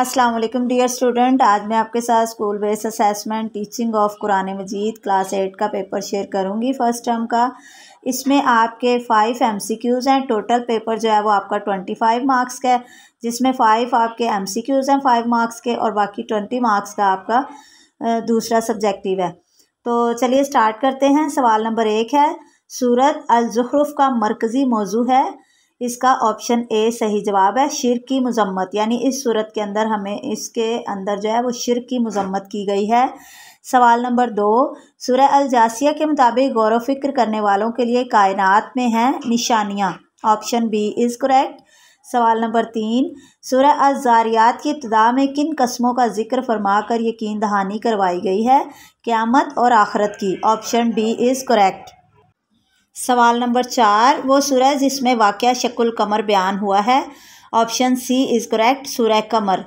अस्सलाम वालेकुम dear student आज मैं आपके साथ school based assessment teaching of Quran Majeed class eight का पेपर शेयर करूंगी फर्स्ट टर्म का इसमें आपके फ़ाइव एम सी क्यूज़ हैं टोटल पेपर जो है वो आपका ट्वेंटी फाइव मार्क्स का है जिसमें फ़ाइव आपके एम सी क्यूज़ हैं फाइव मार्क्स के और बाकी ट्वेंटी मार्क्स का आपका दूसरा सब्जेक्टिव है तो चलिए स्टार्ट करते हैं सवाल नंबर एक है सूरत अलजुहरूफ का मरकज़ी मौजू है इसका ऑप्शन ए सही जवाब है शिर की मजम्मत यानी इस सूरत के अंदर हमें इसके अंदर जो है वो शिर की मजम्मत की गई है सवाल नंबर दो सुरह अलजासिया के मुताबिक गौर फिक्र करने वालों के लिए कायनात में हैं निशानियाँ ऑप्शन बी इज़ करेक्ट सवाल नंबर तीन सुरह अजारियात की इब्तदा में किन कस्मों का जिक्र फरमा कर यकीन दहानी करवाई गई है क़्यामत और आखरत की ऑप्शन डी इज़ करेक्ट सवाल नंबर चार वो सूरह जिसमें वाक़ शक्ल कमर बयान हुआ है ऑप्शन सी इज़ करेक्ट सूरह कमर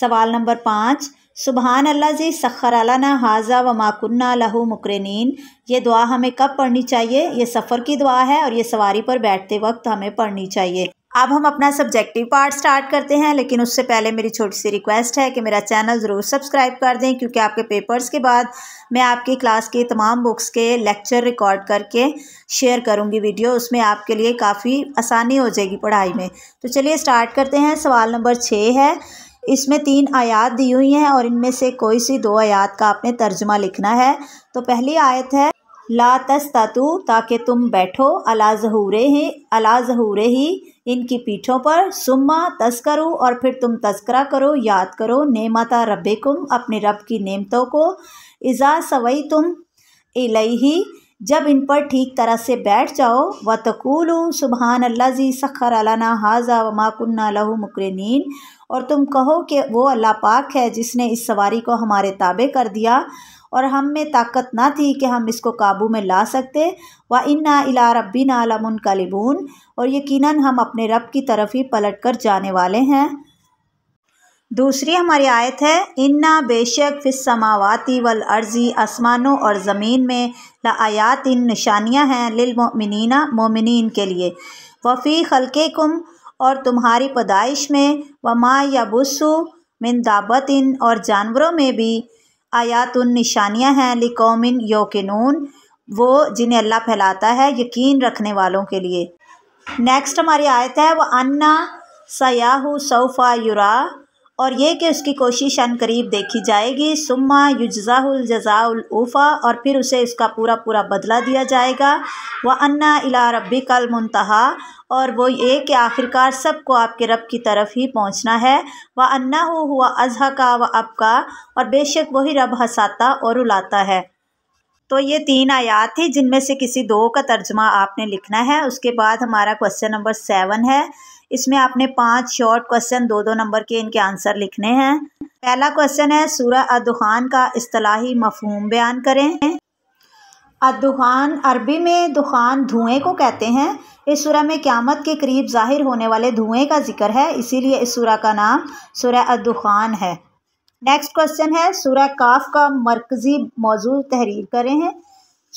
सवाल नंबर पाँच सुबहान अल्लाह जी सखर अलाना हाजा व माकुन्ना लहू मुकरनिन ये दुआ हमें कब पढ़नी चाहिए ये सफ़र की दुआ है और ये सवारी पर बैठते वक्त हमें पढ़नी चाहिए अब हम अपना सब्जेक्टिव पार्ट स्टार्ट करते हैं लेकिन उससे पहले मेरी छोटी सी रिक्वेस्ट है कि मेरा चैनल ज़रूर सब्सक्राइब कर दें क्योंकि आपके पेपर्स के बाद मैं आपकी क्लास के तमाम बुक्स के लेक्चर रिकॉर्ड करके शेयर करूंगी वीडियो उसमें आपके लिए काफ़ी आसानी हो जाएगी पढ़ाई में तो चलिए स्टार्ट करते हैं सवाल नंबर छः है इसमें तीन आयात दी हुई हैं और इनमें से कोई सी दो आयात का आपने तर्जमा लिखना है तो पहली आयत है ला तस्तु ताकि तुम बैठो अला जहूरे ही अला जहूरे ही इनकी पीठों पर सुम्मा तस्करो और फिर तुम तस्करा करो याद करो नेमता रबिकुम अपने रब की नेमतों को इज़ा सवई तुम ही जब इन पर ठीक तरह से बैठ जाओ व तकूल सुबहान अल्ला जी सखर अलाना हाजा व माकुन्ना लहू मुकरनीन और तुम कहो कि वो अल्लाह पाक है जिसने इस सवारी को हमारे ताबे कर दिया और हम में ताकत ना थी कि हम इसको काबू में ला सकते व इन्ना इला रबी नालमन कलिबून और यकीनन हम अपने रब की तरफ ही पलट कर जाने वाले हैं दूसरी हमारी आयत है इन्ना बेशक फ़िसमावाती वल अर्ज़ी आसमानों और ज़मीन में लायात इन निशानियाँ हैं लिलमिनना मोमिन के लिए वफ़ी खलके कुम और तुम्हारी पदाइश में व माँ या बुसु मिन इन और जानवरों में भी उन निशानियाँ हैं लिकोमिन योकिनून वो जिन्हें अल्लाह फैलाता है यकीन रखने वालों के लिए नेक्स्ट हमारी आयत है वह अन्ना सयाहू सऊफा युरा और ये कि उसकी कोशिश अन करीब देखी जाएगी सुम्मा युजाहुल जजाउल उफ़ा और फिर उसे इसका पूरा पूरा बदला दिया जाएगा व अन्ना इला रबी कल मुंतहा और वो ये कि आखिरकार सबको आपके रब की तरफ ही पहुंचना है व अन्ना हो हुआ अजहा का व अब का और बेशक वही रब हंसाता और उलाता है तो ये तीन आयात थी जिनमें से किसी दो का तर्जमा आपने लिखना है उसके बाद हमारा क्वेश्चन नंबर सेवन है इसमें आपने पांच शॉर्ट क्वेश्चन दो दो नंबर के इनके आंसर लिखने हैं पहला क्वेश्चन है सूरा अदुखान का असलाही मफहूम बयान करें अदुखान अरबी में दुखान धुएं को कहते हैं इस सूरह में क्यामत के करीब जाहिर होने वाले धुएं का जिक्र है इसीलिए इस सूरह का नाम सूरह अदुखान है नेक्स्ट क्वेश्चन है सूरह काफ का मरकज़ी मौजू तहरीर करें हैं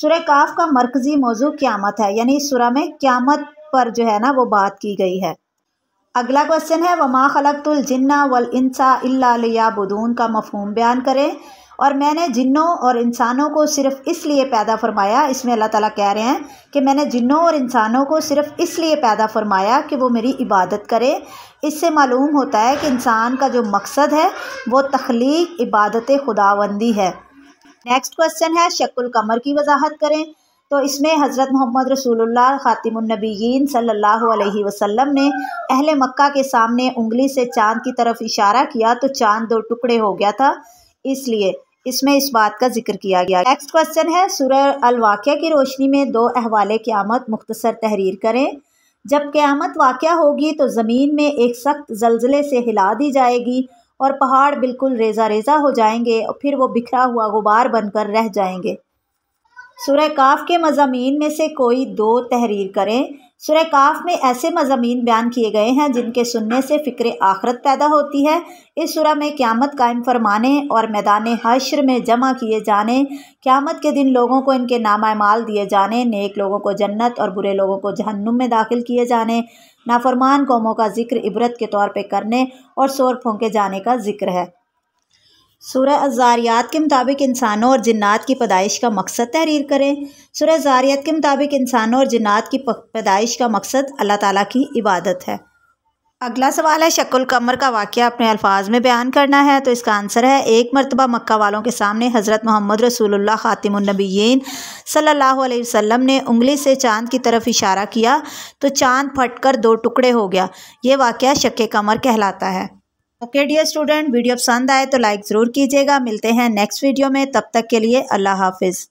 सूरह काफ का मरकज़ी मौजू क्यामत है यानी इस सूरा में क्यामत पर जो है ना वो बात की गई है अगला क्वेश्चन है वमा खलकतुल जिन्ना वल इंसा इल्ला बुदून का मफहम बयान करें और मैंने जिन्नों और इंसानों को सिर्फ इसलिए पैदा फरमाया इसमें अल्लाह ताला कह रहे हैं कि मैंने जिन्नों और इंसानों को सिर्फ इसलिए पैदा फरमाया कि वो मेरी इबादत करें इससे मालूम होता है कि इंसान का जो मकसद है वो तख्लीक इबादत खुदाबंदी है नेक्स्ट क्वेश्चन है शक्ल कमर की वजाहत करें तो इसमें हज़रत मोहम्मद रसूलुल्लाह ख़ातिमनबीन सल्लल्लाहु अलैहि वसल्लम ने अहले मक्का के सामने उंगली से चांद की तरफ इशारा किया तो चांद दो टुकड़े हो गया था इसलिए इसमें इस बात का जिक्र किया गया नेक्स्ट क्वेश्चन है सुर अलवाक़ की रोशनी में दो अहवाल क़्यामत मुख्तसर तहरीर करें जब क़्यामत वाक़ होगी तो ज़मीन में एक सख्त ज़लजले से हिला दी जाएगी और पहाड़ बिल्कुल रेजा रेजा हो जाएंगे और फिर वो बिखरा हुआ गुबार बनकर रह जाएंगे सुरह काफ के मजामी में से कोई दो तहरीर करें सुरह काफ में ऐसे मजामी बयान किए गए हैं जिनके सुनने से फ़िक्र आखरत पैदा होती है इस सुरह में क़्यामत कायम फरमाने और मैदान हशर में जमा किए जाने क़्यामत के दिन लोगों को इनके नामामाल दिए जाने नेक लोगों को जन्नत और बुरे लोगों को जहन्नुम में दाखिल किए जाने नाफरमान कौमों का जिक्र इबरत के तौर पर करने और शोर फोंके जाने का जिक्र है सूर्य ज़ारियात के मुताबिक इंसानों और जन्ात की पैदाइश का मकसद तहरीर करें सूर्य ज़ारियात के मुताबिक इंसानों और जन्ात की पैदाइश का मकसद अल्लाह ताला की इबादत है अगला सवाल है शक्ल कमर का वाक़ अपने अल्फाज में बयान करना है तो इसका आंसर है एक मरतबा मक्का वालों के सामने हज़रत मोहम्मद रसूलुल्लाह ख़ातिमनबीन सल्लल्लाहु अलैहि वसल्लम ने उंगली से चांद की तरफ इशारा किया तो चांद फटकर दो टुकड़े हो गया ये वाक़ शक़ कमर कहलाता है ओके डियर स्टूडेंट वीडियो पसंद आए तो लाइक ज़रूर कीजिएगा मिलते हैं नेक्स्ट वीडियो में तब तक के लिए अल्लाह हाफिज़